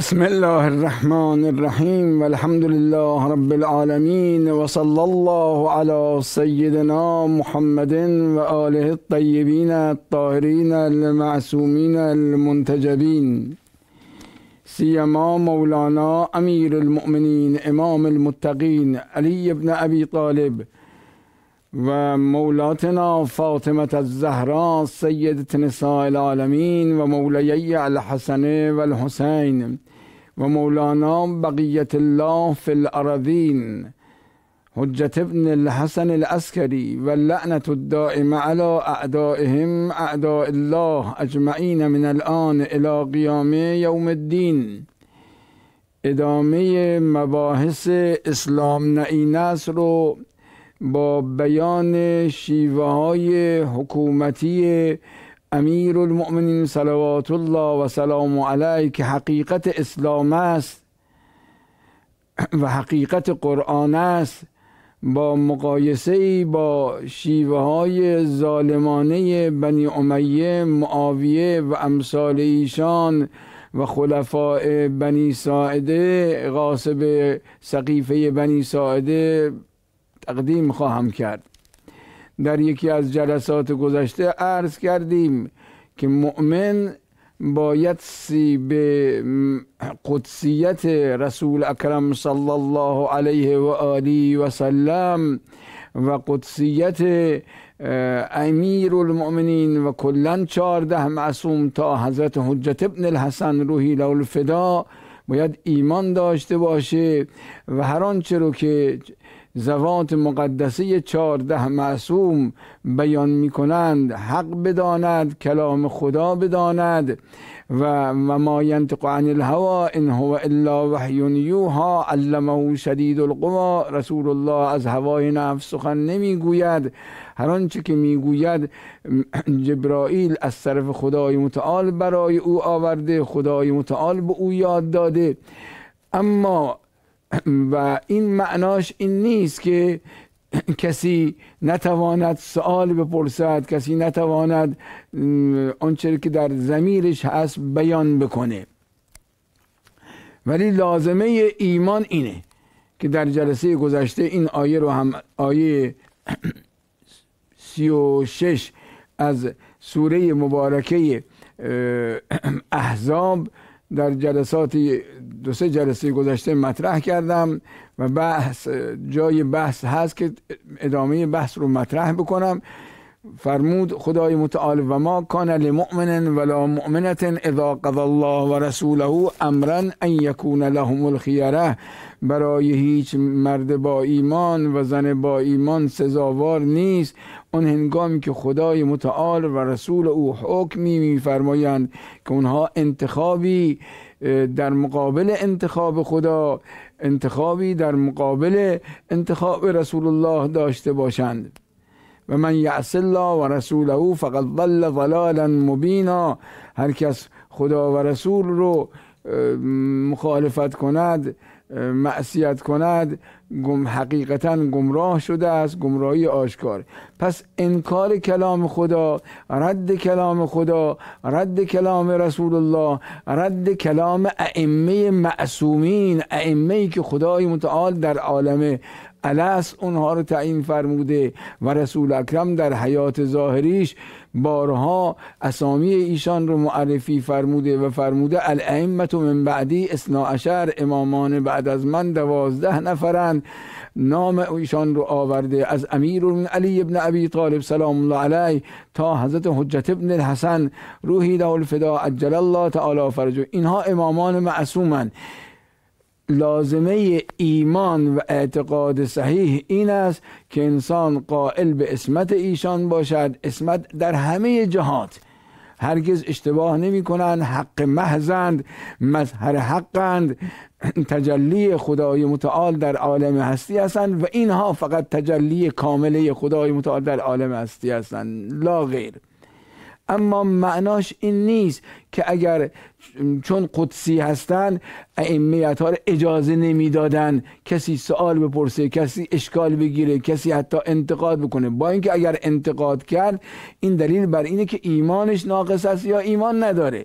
بسم الله الرحمن الرحيم والحمد لله رب العالمين وصلى الله على سيدنا محمد وآله الطيبين الطاهرين المعصومين المنتجبين سيما مولانا أمير المؤمنين إمام المتقين علي بن أبي طالب ومولاتنا فاطمة الزهراء سيدة نساء العالمين ومولاي الحسن والحسين و مولانا بقیت الله فی الارضین حجت ابن الحسن العسکری و لعنت الدائم علی اعدائهم اعداء الله اجمعین من الان الی قیام یوم الدین ادامه مباحث اسلام نعینس رو با بیان شیوه های حکومتی امیر المؤمنین صلوات الله و سلام علیه که حقیقت اسلام است و حقیقت قرآن است با مقایسه با شیوه های ظالمانه بنی امیه معاویه و امثال ایشان و خلفاء بنی ساعده غاصب سقیفه بنی ساعده تقدیم خواهم کرد در یکی از جلسات گذشته عرض کردیم که مؤمن باید سی به قدسیت رسول اکرم صلی الله علیه و آله و سلم و قدسیت امیر المؤمنین و کلا چارده معصوم تا حضرت حجت ابن الحسن روحی لو الفدا باید ایمان داشته باشه و هر آنچه رو که زوات مقدسه چارده معصوم بیان می کنند حق بداند کلام خدا بداند و, و ما ینطق عن الهوا ان هو الا وحی یوها علمه شدید القوا رسول الله از هوای نفس سخن نمیگوید هر آنچه که میگوید جبرائیل از طرف خدای متعال برای او آورده خدای متعال به او یاد داده اما و این معناش این نیست که کسی نتواند سوال بپرسد کسی نتواند آنچه که در زمیرش هست بیان بکنه ولی لازمه ایمان اینه که در جلسه گذشته این آیه رو هم آیه سی و از سوره مبارکه احزاب در جلساتی دو سه جلسه گذشته مطرح کردم و بحث جای بحث هست که ادامه بحث رو مطرح بکنم فرمود خدای متعال و ما کان لمؤمن ولا مؤمنت اذا قضى الله و رسوله امرا ان یکون لهم الخیره برای هیچ مرد با ایمان و زن با ایمان سزاوار نیست اون هنگامی که خدای متعال و رسول او حکمی میفرمایند که اونها انتخابی در مقابل انتخاب خدا انتخابی در مقابل انتخاب رسول الله داشته باشند و من یعص الله و رسول او فقط ضل ضلالا مبینا هر کس خدا و رسول رو مخالفت کند معصیت کند گم حقیقتا گمراه شده است گمراهی آشکار پس انکار کلام خدا رد کلام خدا رد کلام رسول الله رد کلام ائمه معصومین ائمه ای که خدای متعال در عالم الاس اونها رو تعیین فرموده و رسول اکرم در حیات ظاهریش بارها اسامی ایشان رو معرفی فرموده و فرموده الائمه من بعدی اثنا عشر امامان بعد از من دوازده نفرند نام ایشان رو آورده از امیر علی ابن ابی طالب سلام الله علیه تا حضرت حجت ابن الحسن روحی دول فدا عجل الله تعالی فرجه اینها امامان معصومند لازمه ایمان و اعتقاد صحیح این است که انسان قائل به اسمت ایشان باشد اسمت در همه جهات هرگز اشتباه نمی کنند حق محزند مظهر حقند تجلی خدای متعال در عالم هستی هستند و اینها فقط تجلی کامله خدای متعال در عالم هستی هستند لا غیر اما معناش این نیست که اگر چون قدسی هستن ائمه ها اجازه نمیدادن کسی سوال بپرسه کسی اشکال بگیره کسی حتی انتقاد بکنه با اینکه اگر انتقاد کرد این دلیل بر اینه که ایمانش ناقص است یا ایمان نداره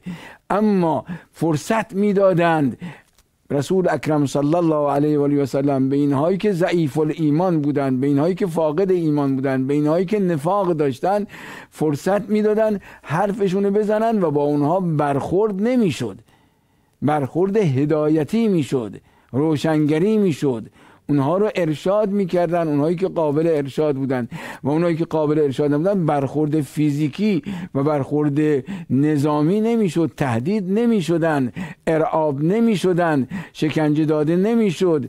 اما فرصت میدادند رسول اکرم صلی الله علیه و آله و سلم به اینهایی که ضعیف ایمان بودند به اینهایی که فاقد ایمان بودند به اینهایی که نفاق داشتند. فرصت میدادن حرفشونو بزنن و با اونها برخورد نمیشد برخورد هدایتی میشد روشنگری میشد اونها رو ارشاد میکردن اونهایی که قابل ارشاد بودند. و اونهایی که قابل ارشاد نبودن برخورد فیزیکی و برخورد نظامی نمیشد تهدید نمیشدن ارعاب نمی شدن شکنجه داده نمی شد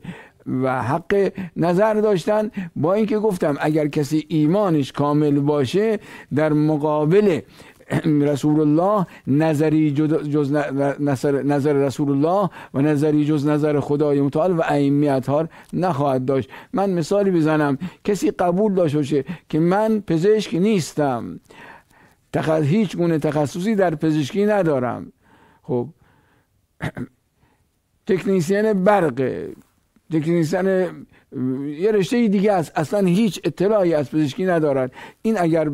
و حق نظر داشتن با اینکه گفتم اگر کسی ایمانش کامل باشه در مقابل رسول الله نظری جز نظر, نظر رسول الله و نظری جز نظر خدای متعال و ائمه اطهار نخواهد داشت من مثالی بزنم کسی قبول داشته باشه که من پزشک نیستم تخ... هیچ گونه تخصصی در پزشکی ندارم خب تکنیسین برق تکنیسین یه رشته دیگه است اصلا هیچ اطلاعی از پزشکی ندارد این اگر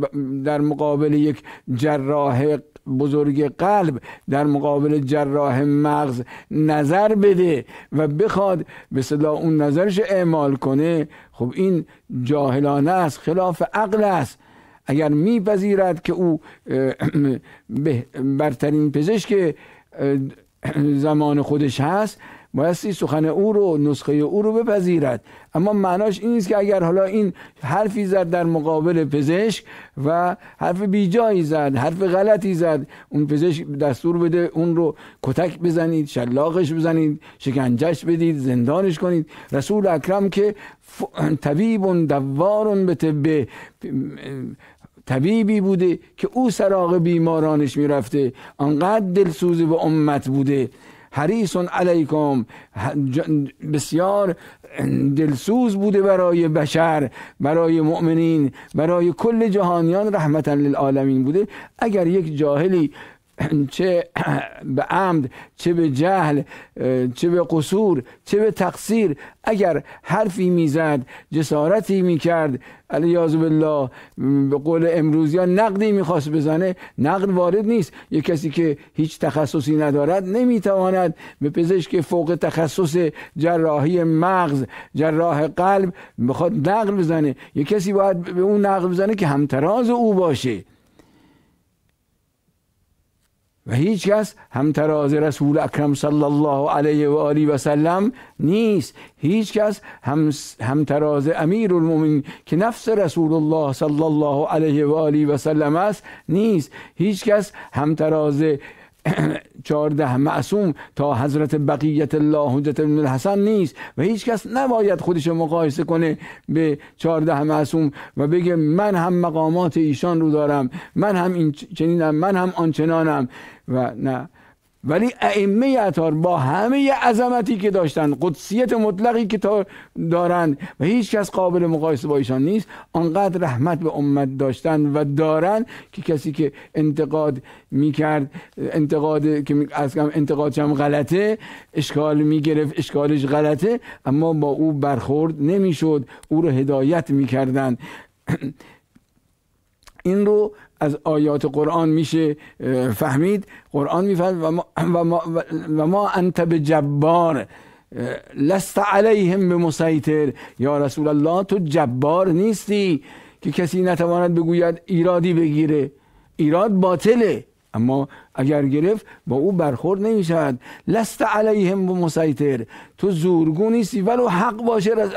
در مقابل یک جراح بزرگ قلب در مقابل جراح مغز نظر بده و بخواد به صدا اون نظرش اعمال کنه خب این جاهلانه است خلاف عقل است اگر میپذیرد که او برترین پزشک زمان خودش هست بایستی سخن او رو نسخه او رو بپذیرد اما معناش این نیست که اگر حالا این حرفی زد در مقابل پزشک و حرف جایی زد حرف غلطی زد اون پزشک دستور بده اون رو کتک بزنید شلاقش بزنید شکنجش بدید زندانش کنید رسول اکرم که طبیب دوارون به طبه طبیبی بوده که او سراغ بیمارانش میرفته انقدر دلسوز به امت بوده حریص علیکم بسیار دلسوز بوده برای بشر برای مؤمنین برای کل جهانیان رحمتا للعالمین بوده اگر یک جاهلی چه به عمد چه به جهل چه به قصور چه به تقصیر اگر حرفی میزد جسارتی میکرد علیه بالله به قول امروزیان نقدی میخواست بزنه نقد وارد نیست یه کسی که هیچ تخصصی ندارد نمیتواند به پزشک فوق تخصص جراحی مغز جراح قلب میخواد نقد بزنه یه کسی باید به اون نقد بزنه که همتراز او باشه و هیچ کس همتراز رسول اکرم صلی الله علیه و آله و سلم نیست هیچ کس هم همتراز امیر که نفس رسول الله صلی الله علیه و آله و سلم است نیست هیچ کس همتراز چهارده معصوم تا حضرت بقیت الله حجت ابن الحسن نیست و هیچ کس نباید خودش مقایسه کنه به چهارده معصوم و بگه من هم مقامات ایشان رو دارم من هم این چنینم من هم آنچنانم و نه ولی ائمه اطهار با همه عظمتی که داشتند قدسیت مطلقی که دارند و هیچ کس قابل مقایسه با ایشان نیست آنقدر رحمت به امت داشتند و دارند که کسی که انتقاد میکرد انتقاد که از هم غلطه اشکال میگرفت اشکالش غلطه اما با او برخورد نمیشد او رو هدایت میکردند این رو از آیات قرآن میشه فهمید قرآن میفهمد و ما, و انت به جبار لست علیهم به مسیطر یا رسول الله تو جبار نیستی که کسی نتواند بگوید ایرادی بگیره ایراد باطله اما اگر گرفت با او برخورد نمی لست علیهم به مسیطر تو زورگو نیستی ولو حق باشه رس...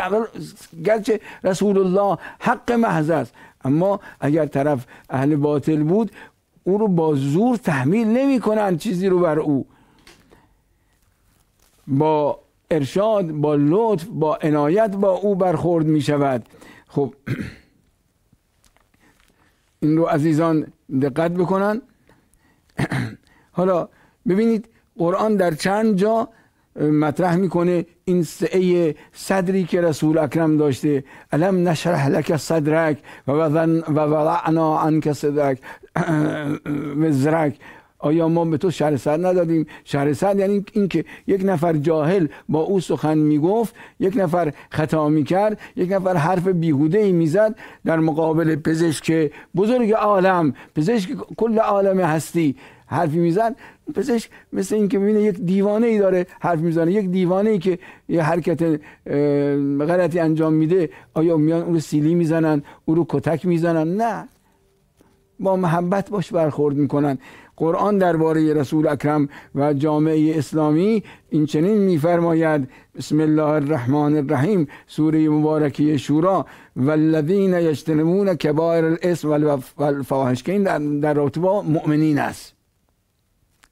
گرچه رسول الله حق محض است اما اگر طرف اهل باطل بود او رو با زور تحمیل کنن چیزی رو بر او با ارشاد با لطف با عنایت با او برخورد می شود خب این رو عزیزان دقت بکنن حالا ببینید قرآن در چند جا مطرح میکنه این سعی صدری که رسول اکرم داشته علم نشرح لک صدرک و وضعنا عنک صدرک وزرک آیا ما به تو شهر سر ندادیم شهر سر یعنی اینکه یک نفر جاهل با او سخن میگفت یک نفر خطا میکرد یک نفر حرف بیهوده ای میزد در مقابل پزشک بزرگ عالم پزشک کل عالم هستی حرفی میزد پزشک مثل اینکه میبینه یک دیوانه ای داره حرف میزنه یک دیوانه ای که یه حرکت غلطی انجام میده آیا میان اون رو سیلی میزنن او رو کتک میزنن نه با محبت باش برخورد میکنن قرآن درباره رسول اکرم و جامعه اسلامی این چنین میفرماید بسم الله الرحمن الرحیم سوره مبارکه شورا والذین یجتنبون کبایر الاسم والفواحش که در, در رابطه با مؤمنین است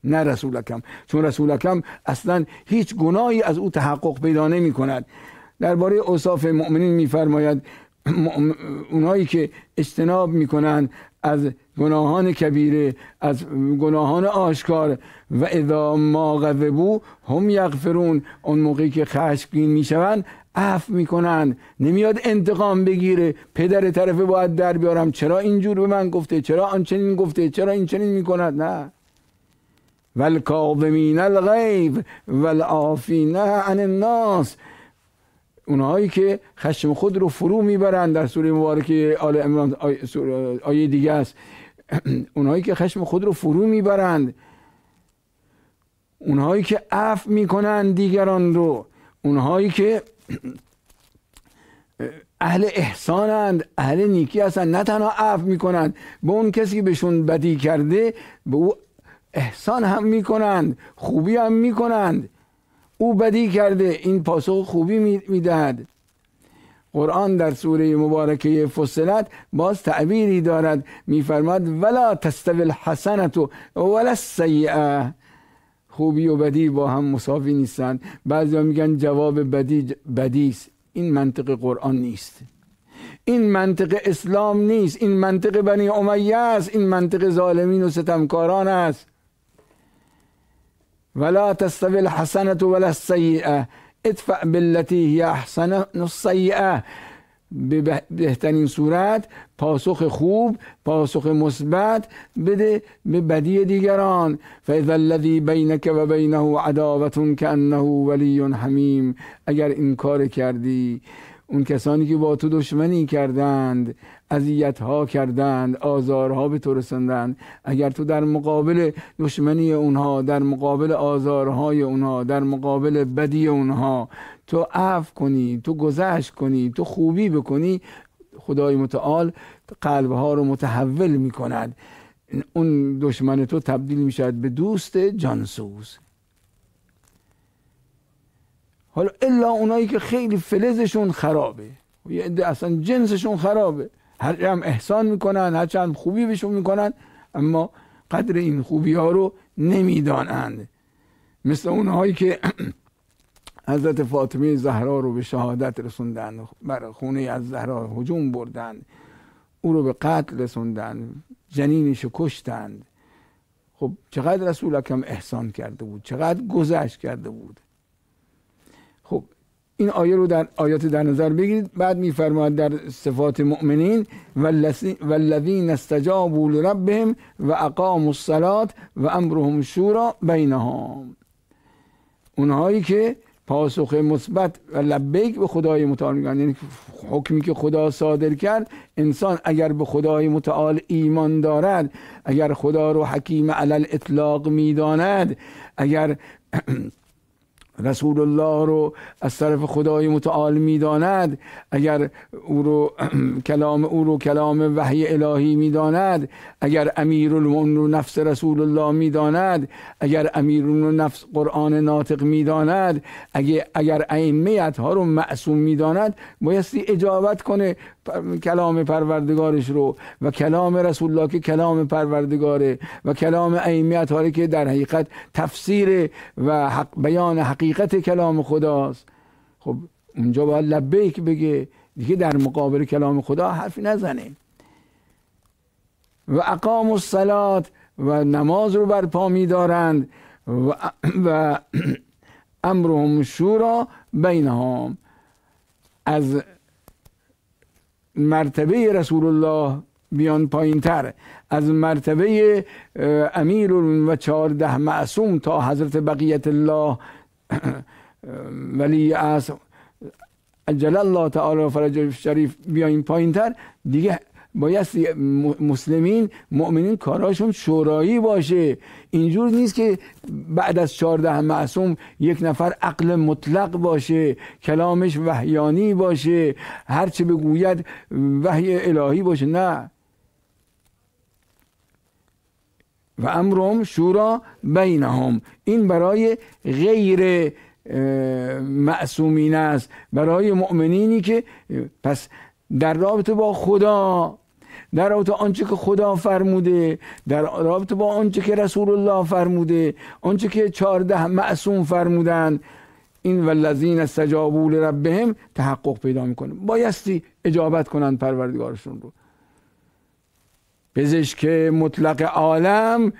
نه رسول اکرم چون رسول اکرم اصلا هیچ گناهی از او تحقق پیدا نمی کند درباره اوصاف مؤمنین میفرماید اونایی که اجتناب میکنند از گناهان کبیره از گناهان آشکار و اذا ما غضبو هم یغفرون اون موقعی که خشمگین میشوند عفو میکنن نمیاد انتقام بگیره پدر طرفه باید در بیارم چرا اینجور به من گفته چرا آنچنین گفته چرا اینچنین چنین میکند نه والکاظمین الغیب والعافین عن الناس اونهایی که خشم خود رو فرو میبرند در سوره مبارکه آل عمران آیه دیگه است اونهایی که خشم خود رو فرو میبرند اونهایی که عف میکنند دیگران رو اونهایی که اهل احسانند اهل نیکی هستند نه تنها عفو میکنند به اون کسی که بهشون بدی کرده به او احسان هم میکنند خوبی هم میکنند او بدی کرده این پاسخ خوبی میدهد قرآن در سوره مبارکه فصلت باز تعبیری دارد میفرماد ولا تستوی الحسنت ولا السیئه خوبی و بدی با هم مساوی نیستند بعضی میگن جواب بدی بدیست این منطق قرآن نیست این منطق اسلام نیست این منطق بنی امیه است این منطق ظالمین و ستمکاران است ولا تستوي الحسنة ولا السيئة ادفع بالتي هي احسن بهترین صورت پاسخ خوب پاسخ مثبت بده به بدی دیگران فاذا الذی بینک و بینه عداوت کانه ولی حمیم اگر این کار کردی اون کسانی که با تو دشمنی کردند اذیت ها کردند آزارها به تو رساندند اگر تو در مقابل دشمنی اونها در مقابل آزارهای اونها در مقابل بدی اونها تو عفو کنی تو گذشت کنی تو خوبی بکنی خدای متعال قلبها رو متحول کند اون دشمن تو تبدیل شود به دوست جانسوز حالا الا اونایی که خیلی فلزشون خرابه یه اصلا جنسشون خرابه هر هم احسان میکنن هر چند خوبی بهشون میکنن اما قدر این خوبی ها رو نمیدانند مثل اونهایی که حضرت فاطمه زهرا رو به شهادت رسوندن بر خونه از زهرا هجوم بردن او رو به قتل رسوندن جنینش رو کشتند خب چقدر رسول اکرم احسان کرده بود چقدر گذشت کرده بود این آیه رو در آیات در نظر بگیرید بعد میفرماید در صفات مؤمنین والذین استجابوا لربهم و اقاموا الصلاه و امرهم شورا بینهم اونهایی که پاسخ مثبت و لبیک به خدای متعال میگن یعنی حکمی که خدا صادر کرد انسان اگر به خدای متعال ایمان دارد اگر خدا رو حکیم علی اطلاق میداند اگر رسول الله رو از طرف خدای متعال میداند اگر او رو کلام او رو کلام وحی الهی میداند اگر امیر رو نفس رسول الله میداند اگر امیر رو نفس قرآن ناطق میداند اگر اگر ائمه ها رو معصوم میداند بایستی اجابت کنه کلام پروردگارش رو و کلام رسول الله که کلام پروردگاره و کلام ایمیت هاره که در حقیقت تفسیر و حق... بیان حقیقت کلام خداست خب اونجا باید لبیک بگه دیگه در مقابل کلام خدا حرفی نزنه و اقام الصلات و نماز رو برپا دارند و, و امرهم شورا بینهم از مرتبه رسول الله بیان پایین تر از مرتبه امیر و چهارده معصوم تا حضرت بقیت الله ولی از جلال الله تعالی و فرج شریف بیاین پایین تر دیگه بایستی مسلمین مؤمنین کاراشون شورایی باشه اینجور نیست که بعد از چارده معصوم یک نفر عقل مطلق باشه کلامش وحیانی باشه هرچه بگوید وحی الهی باشه نه و امرم شورا بینهم این برای غیر معصومین است برای مؤمنینی که پس در رابطه با خدا در رابطه آنچه که خدا فرموده در رابطه با آنچه که رسول الله فرموده آنچه که چهارده معصوم فرمودند این ولذین استجابوا ربهم تحقق پیدا میکنه بایستی اجابت کنند پروردگارشون رو پزشک مطلق عالم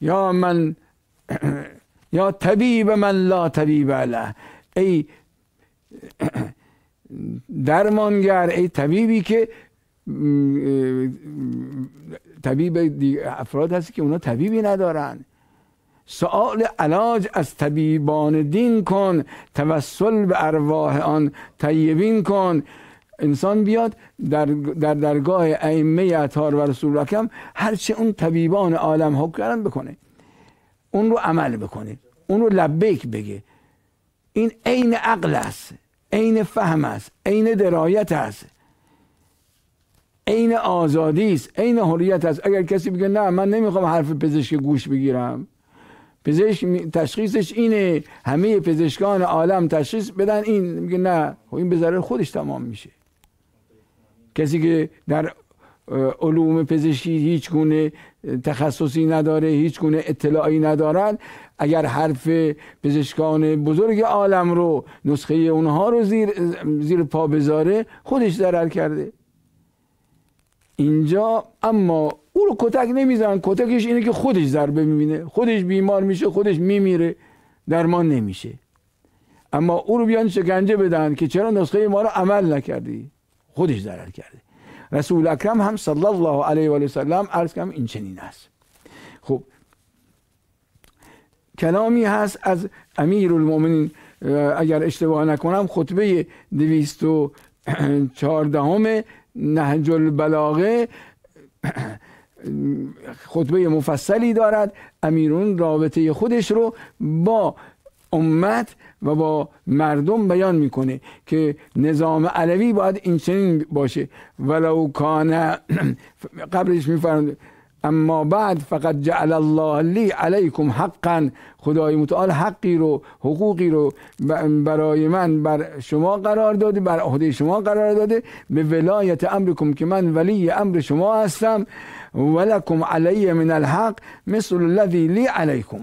یا من یا طبیب من لا طبیب عله ای درمانگر ای طبیبی که طبیب افراد هست که اونا طبیبی ندارن سوال علاج از طبیبان دین کن توسل به ارواح آن طیبین کن انسان بیاد در, در درگاه ائمه اطهار و رسول هر هرچه اون طبیبان عالم حکم کردن بکنه اون رو عمل بکنه اون رو لبیک بگه این عین عقل است عین فهم است عین درایت است عین آزادی است عین حریت است اگر کسی بگه نه من نمیخوام حرف پزشک گوش بگیرم پزشک تشخیصش اینه همه پزشکان عالم تشخیص بدن این میگه نه خب این به ضرر خودش تمام میشه کسی که در علوم پزشکی هیچ گونه تخصصی نداره هیچ گونه اطلاعی ندارد اگر حرف پزشکان بزرگ عالم رو نسخه اونها رو زیر, زیر پا بذاره خودش ضرر کرده اینجا اما او رو کتک نمیزن کتکش اینه که خودش ضربه میبینه خودش بیمار میشه خودش میمیره درمان نمیشه اما او رو بیان شکنجه بدن که چرا نسخه ما رو عمل نکردی خودش ضرر کرده رسول اکرم هم صلی الله علیه و سلم عرض کم این چنین است خب کلامی هست از امیر المومنین اگر اشتباه نکنم خطبه دویست و نهج البلاغه خطبه مفصلی دارد امیرون رابطه خودش رو با امت و با مردم بیان میکنه که نظام علوی باید این چنین باشه ولو کان قبلش میفرماید اما بعد فقط جعل الله لی علیکم حقا خدای متعال حقی رو حقوقی رو برای من بر شما قرار داده بر عهده شما قرار داده به ولایت امرکم که من ولی امر شما هستم ولکم علی من الحق مثل الذی لی علیکم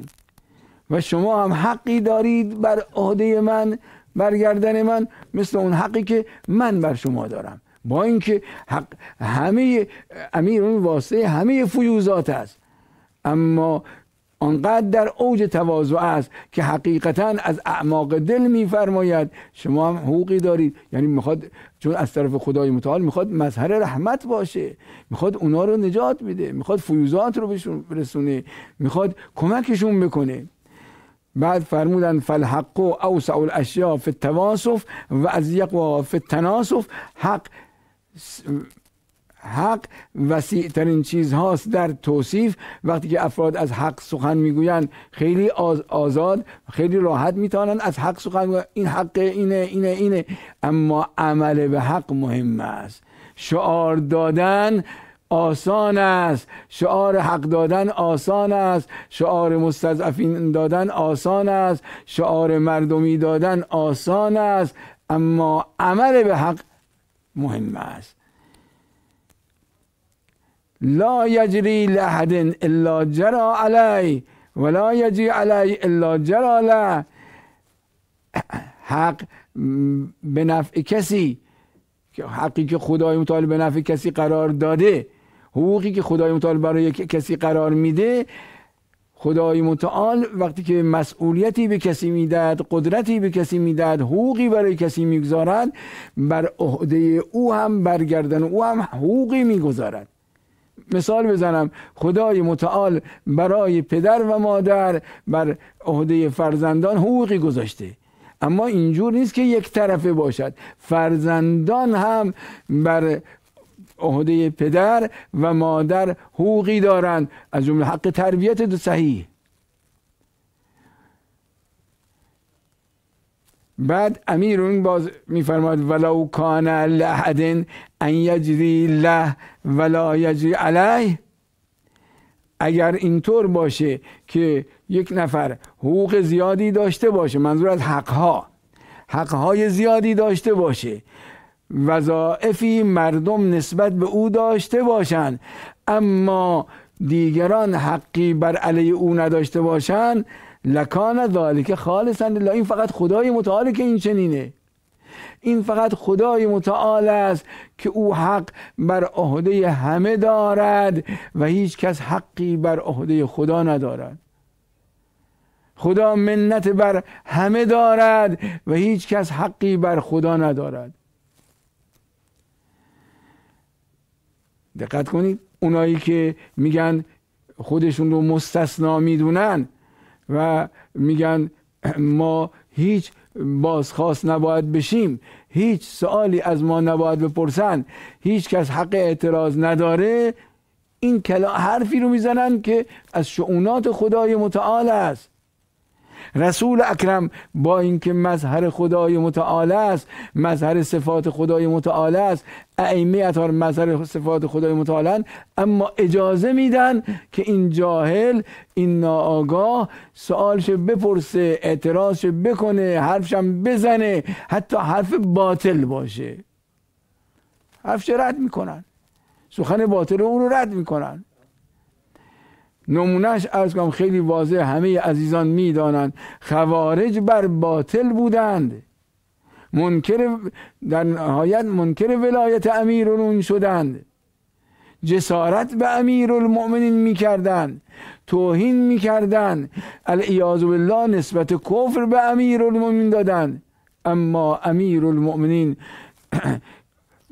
و شما هم حقی دارید بر عهده من برگردن من مثل اون حقی که من بر شما دارم با اینکه حق همه امیر اون واسطه همه فیوزات است اما آنقدر در اوج تواضع است که حقیقتا از اعماق دل میفرماید شما هم حقوقی دارید یعنی میخواد چون از طرف خدای متعال میخواد مظهر رحمت باشه میخواد اونا رو نجات بده میخواد فیوزات رو بهشون برسونه میخواد کمکشون بکنه بعد فرمودن فالحق اوسع الاشیاء فی التواصف و از یقوا فی التناصف حق حق وسیع ترین چیز هاست در توصیف وقتی که افراد از حق سخن میگویند خیلی آزاد خیلی راحت میتوانند از حق سخن این حق اینه اینه اینه اما عمل به حق مهم است شعار دادن آسان است شعار حق دادن آسان است شعار مستضعفین دادن آسان است شعار مردمی دادن آسان است اما عمل به حق مهم است لا یجری لحد الا جرا علی ولا یجری علی الا جرا له حق به نفع کسی حقی که خدای متعال به نفع کسی قرار داده حقوقی که خدای متعال برای کسی قرار میده خدای متعال وقتی که مسئولیتی به کسی میدهد قدرتی به کسی میدهد حقوقی برای کسی میگذارد بر عهده او هم برگردن او هم حقوقی میگذارد مثال بزنم خدای متعال برای پدر و مادر بر عهده فرزندان حقوقی گذاشته اما اینجور نیست که یک طرفه باشد فرزندان هم بر عهده پدر و مادر حقوقی دارند از جمله حق تربیت دو صحیح بعد امیرون باز میفرماد ولو کان لحد ان یجری له ولا یجری علیه اگر اینطور باشه که یک نفر حقوق زیادی داشته باشه منظور از حقها حقهای زیادی داشته باشه وظائفی مردم نسبت به او داشته باشند اما دیگران حقی بر علیه او نداشته باشند لکان ذالک خالصا لله این فقط خدای متعال که این چنینه این فقط خدای متعال است که او حق بر عهده همه دارد و هیچ کس حقی بر عهده خدا ندارد خدا منت بر همه دارد و هیچ کس حقی بر خدا ندارد دقت کنید اونایی که میگن خودشون رو مستثنا میدونن و میگن ما هیچ بازخواست نباید بشیم هیچ سوالی از ما نباید بپرسن هیچ کس حق اعتراض نداره این کلا حرفی رو میزنن که از شعونات خدای متعال است رسول اکرم با اینکه مظهر خدای متعال است مظهر صفات خدای متعال است ائمه اطهار مظهر صفات خدای متعالن اما اجازه میدن که این جاهل این ناآگاه سوالش بپرسه اعتراضش بکنه حرفشم بزنه حتی حرف باطل باشه حرفش رد میکنن سخن باطل اون رو رد میکنن نمونهش از کنم خیلی واضح همه عزیزان میدانند خوارج بر باطل بودند منکر در نهایت منکر ولایت امیرون شدند جسارت به امیرالمؤمنین میکردند توهین میکردند الیازو بالله نسبت کفر به المؤمنین دادند اما المؤمنین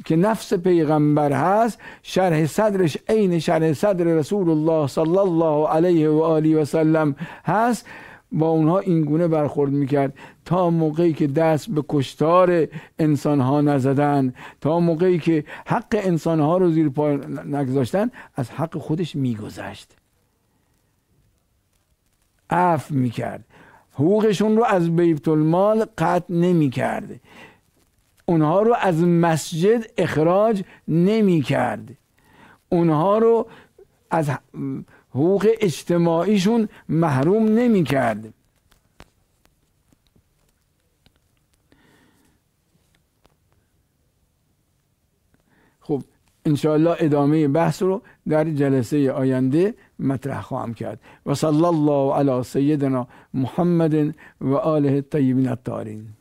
که نفس پیغمبر هست شرح صدرش عین شرح صدر رسول الله صلی الله علیه و آله و سلم هست با اونها این گونه برخورد میکرد تا موقعی که دست به کشتار انسانها نزدن تا موقعی که حق انسانها رو زیر پا نگذاشتن از حق خودش میگذشت عفو میکرد حقوقشون رو از بیت المال قطع نمیکرد اونها رو از مسجد اخراج نمی کرد اونها رو از حقوق اجتماعیشون محروم نمی کرد خب انشاءالله ادامه بحث رو در جلسه آینده مطرح خواهم کرد و صلی الله علی سیدنا محمد و آله الطیبین الطاهرین